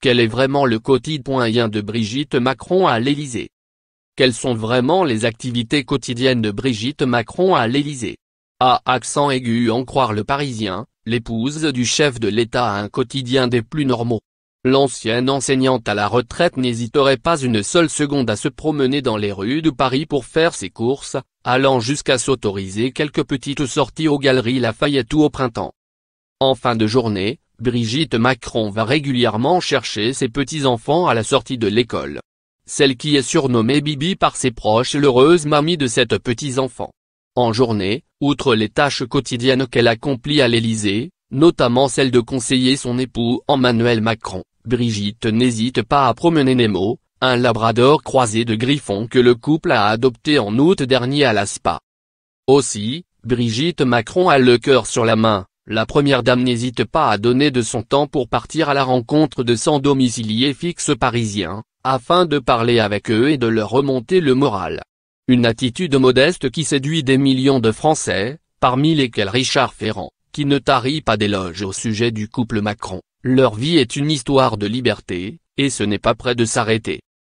Quel est vraiment le quotidien de Brigitte Macron à l'Élysée Quelles sont vraiment les activités quotidiennes de Brigitte Macron à l'Élysée À accent aigu en croire le Parisien, l'épouse du chef de l'État a un quotidien des plus normaux. L'ancienne enseignante à la retraite n'hésiterait pas une seule seconde à se promener dans les rues de Paris pour faire ses courses, allant jusqu'à s'autoriser quelques petites sorties aux galeries Lafayette ou au printemps. En fin de journée, Brigitte Macron va régulièrement chercher ses petits-enfants à la sortie de l'école. Celle qui est surnommée Bibi par ses proches l'heureuse mamie de sept petits-enfants. En journée, outre les tâches quotidiennes qu'elle accomplit à l'Élysée, notamment celle de conseiller son époux Emmanuel Macron, Brigitte n'hésite pas à promener Nemo, un labrador croisé de griffon que le couple a adopté en août dernier à la SPA. Aussi, Brigitte Macron a le cœur sur la main, la première dame n'hésite pas à donner de son temps pour partir à la rencontre de son domiciliés fixe parisien, afin de parler avec eux et de leur remonter le moral. Une attitude modeste qui séduit des millions de Français, parmi lesquels Richard Ferrand, qui ne tarit pas d'éloges au sujet du couple Macron. Leur vie est une histoire de liberté, et ce n'est pas près de s'arrêter.